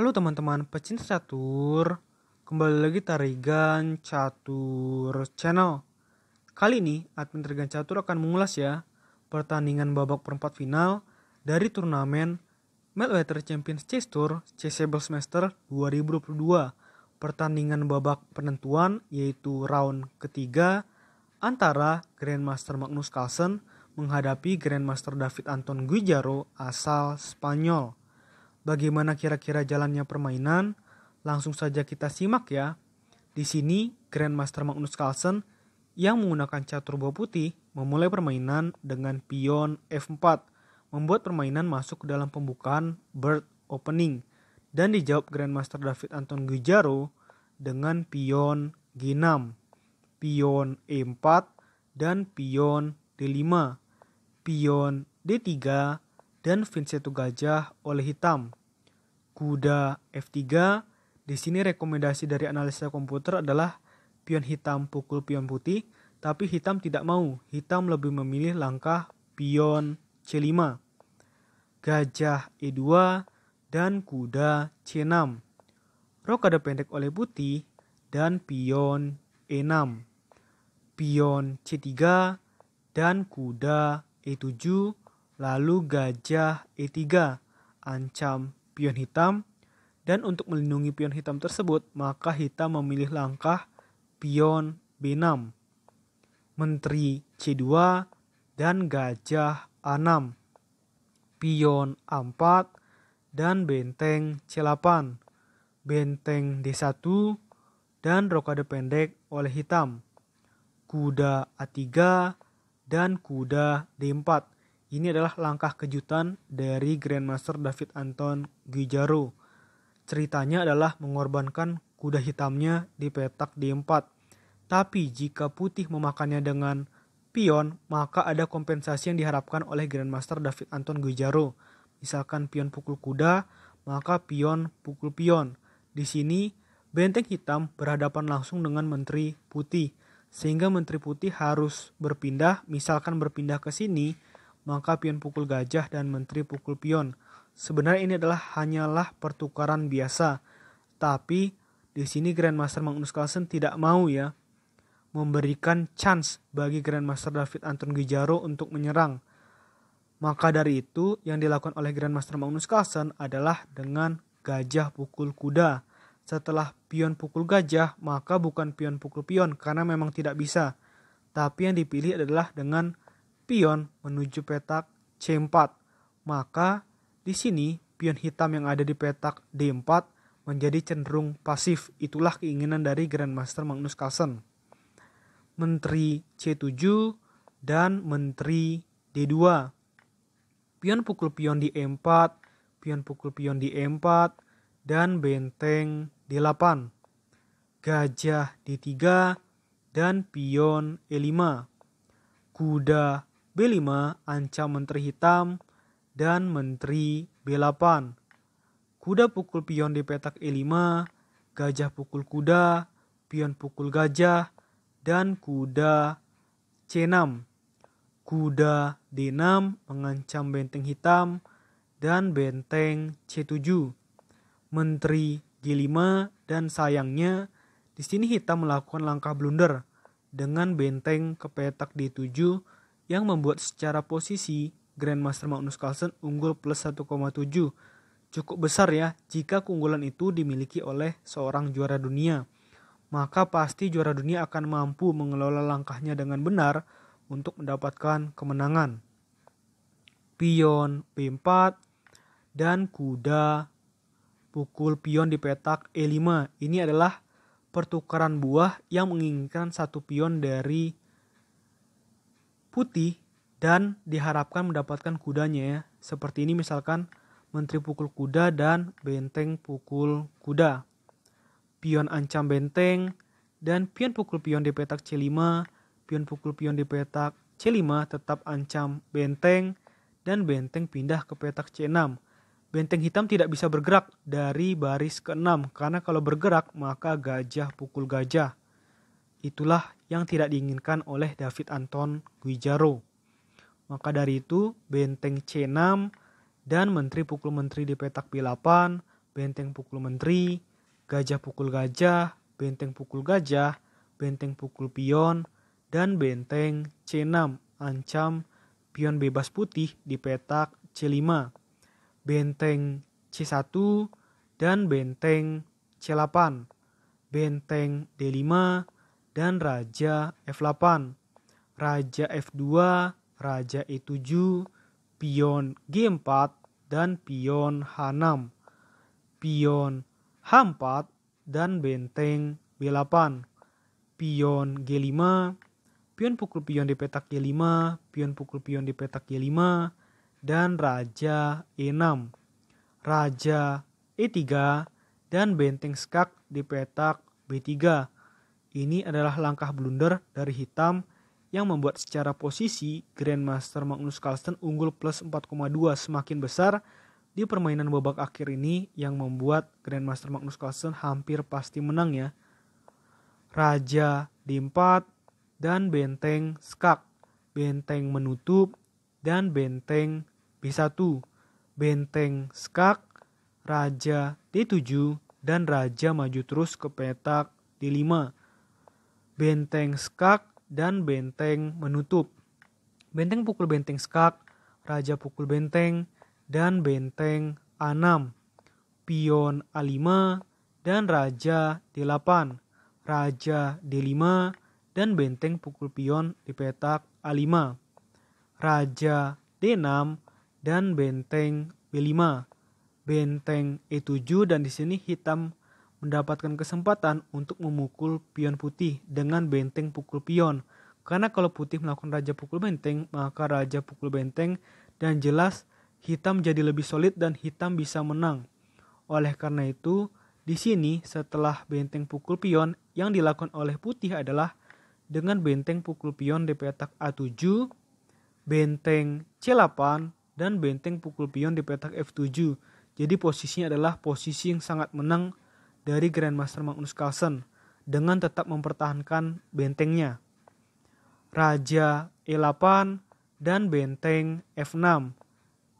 Halo teman-teman pecinta catur, kembali lagi Tarigan Catur Channel. Kali ini admin Tarigan Catur akan mengulas ya pertandingan babak perempat final dari turnamen Meltwater Champions Chess Tour Chessable Semester 2022. Pertandingan babak penentuan yaitu round ketiga antara Grandmaster Magnus Carlsen menghadapi Grandmaster David Anton Guijaro asal Spanyol bagaimana kira-kira jalannya permainan, langsung saja kita simak ya. Di sini, Grandmaster Magnus Carlsen yang menggunakan catur buah putih memulai permainan dengan pion F4, membuat permainan masuk ke dalam pembukaan bird opening, dan dijawab Grandmaster David Anton Gujaro dengan pion G6, pion E4, dan pion D5, pion D3, dan Vincetto Gajah oleh hitam. Kuda F3, di sini rekomendasi dari analisa komputer adalah pion hitam pukul pion putih, tapi hitam tidak mau. Hitam lebih memilih langkah pion C5, gajah E2, dan kuda C6. Rokade pendek oleh putih dan pion E6. Pion C3 dan kuda E7 lalu gajah E3 ancam pion hitam, dan untuk melindungi pion hitam tersebut, maka hitam memilih langkah pion B6, menteri C2, dan gajah A6, pion A4, dan benteng C8, benteng D1, dan rokade pendek oleh hitam, kuda A3, dan kuda D4 ini adalah langkah kejutan dari Grandmaster David Anton Guijaro. Ceritanya adalah mengorbankan kuda hitamnya di petak D4. Tapi jika putih memakannya dengan pion, maka ada kompensasi yang diharapkan oleh Grandmaster David Anton Guijaro. Misalkan pion pukul kuda, maka pion pukul pion. Di sini, benteng hitam berhadapan langsung dengan menteri putih. Sehingga menteri putih harus berpindah, misalkan berpindah ke sini, maka pion pukul gajah dan menteri pukul pion. Sebenarnya ini adalah hanyalah pertukaran biasa, tapi di sini Grandmaster Magnus Carlsen tidak mau ya memberikan chance bagi Grandmaster David Anton Gijaro untuk menyerang. Maka dari itu, yang dilakukan oleh Grandmaster Magnus Carlsen adalah dengan gajah pukul kuda. Setelah pion pukul gajah, maka bukan pion pukul pion karena memang tidak bisa. Tapi yang dipilih adalah dengan pion menuju petak C4. Maka di sini pion hitam yang ada di petak D4 menjadi cenderung pasif. Itulah keinginan dari Grandmaster Magnus Carlsen. Menteri C7 dan menteri D2. Pion pukul pion di E4, pion pukul pion di E4 dan benteng D8. Gajah D3 dan pion E5. Kuda B5 ancam menteri hitam dan menteri B8. Kuda pukul pion di petak E5, gajah pukul kuda, pion pukul gajah, dan kuda C6. Kuda D6 mengancam benteng hitam dan benteng C7. Menteri G5 dan sayangnya di sini hitam melakukan langkah blunder dengan benteng ke petak D7 yang membuat secara posisi Grandmaster Magnus Carlsen unggul plus 1,7. Cukup besar ya jika keunggulan itu dimiliki oleh seorang juara dunia. Maka pasti juara dunia akan mampu mengelola langkahnya dengan benar untuk mendapatkan kemenangan. Pion P4 dan kuda pukul pion di petak E5. Ini adalah pertukaran buah yang menginginkan satu pion dari putih dan diharapkan mendapatkan kudanya ya. Seperti ini misalkan menteri pukul kuda dan benteng pukul kuda. Pion ancam benteng dan pion pukul pion di petak C5, pion pukul pion di petak C5 tetap ancam benteng dan benteng pindah ke petak C6 benteng hitam tidak bisa bergerak dari baris ke-6 karena kalau bergerak maka gajah pukul gajah. Itulah yang tidak diinginkan oleh David Anton Guijaro. Maka dari itu, benteng C6 dan menteri pukul menteri di petak P8, benteng pukul menteri, gajah pukul gajah, benteng pukul gajah, benteng pukul pion, dan benteng C6 ancam pion bebas putih di petak C5, benteng C1, dan benteng C8, benteng D5, dan raja F8, raja F2, raja E7, pion G4, dan pion H6, pion H4, dan benteng B8, pion G5, pion pukul pion di petak G5, pion pukul pion di petak G5, dan raja E6, raja E3, dan benteng skak di petak B3 ini adalah langkah blunder dari hitam yang membuat secara posisi Grandmaster Magnus Carlsen unggul plus 4,2 semakin besar di permainan babak akhir ini yang membuat Grandmaster Magnus Carlsen hampir pasti menang ya. Raja D4 dan benteng skak, benteng menutup dan benteng B1, benteng skak, raja D7 dan raja maju terus ke petak D5 Benteng Skak dan Benteng Menutup. Benteng Pukul Benteng Skak, Raja Pukul Benteng, dan Benteng A6, Pion A5, dan Raja D8, Raja D5, dan Benteng Pukul Pion di petak A5, Raja D6, dan Benteng B5, Benteng E7, dan di sini hitam mendapatkan kesempatan untuk memukul pion putih dengan benteng pukul pion. Karena kalau putih melakukan raja pukul benteng, maka raja pukul benteng dan jelas hitam jadi lebih solid dan hitam bisa menang. Oleh karena itu, di sini setelah benteng pukul pion yang dilakukan oleh putih adalah dengan benteng pukul pion di petak A7, benteng C8, dan benteng pukul pion di petak F7. Jadi posisinya adalah posisi yang sangat menang dari Grandmaster Magnus Carlsen dengan tetap mempertahankan bentengnya. Raja E8 dan benteng F6.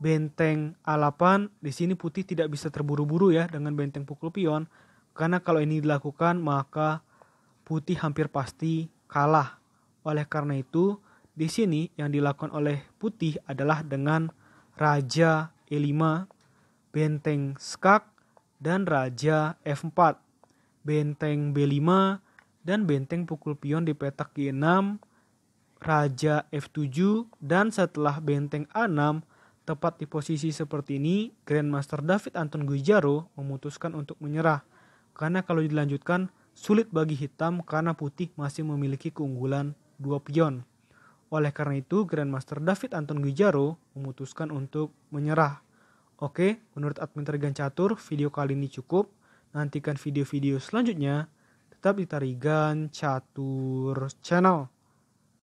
Benteng A8 di sini putih tidak bisa terburu-buru ya dengan benteng pukul pion karena kalau ini dilakukan maka putih hampir pasti kalah. Oleh karena itu, di sini yang dilakukan oleh putih adalah dengan raja E5, benteng skak, dan raja F4, benteng B5, dan benteng pukul pion di petak G6, raja F7, dan setelah benteng A6, tepat di posisi seperti ini, Grandmaster David Anton Guijaro memutuskan untuk menyerah, karena kalau dilanjutkan, sulit bagi hitam karena putih masih memiliki keunggulan 2 pion. Oleh karena itu, Grandmaster David Anton Guijaro memutuskan untuk menyerah. Oke, menurut admin Tarigan Catur, video kali ini cukup. Nantikan video-video selanjutnya tetap di Tarigan Catur Channel.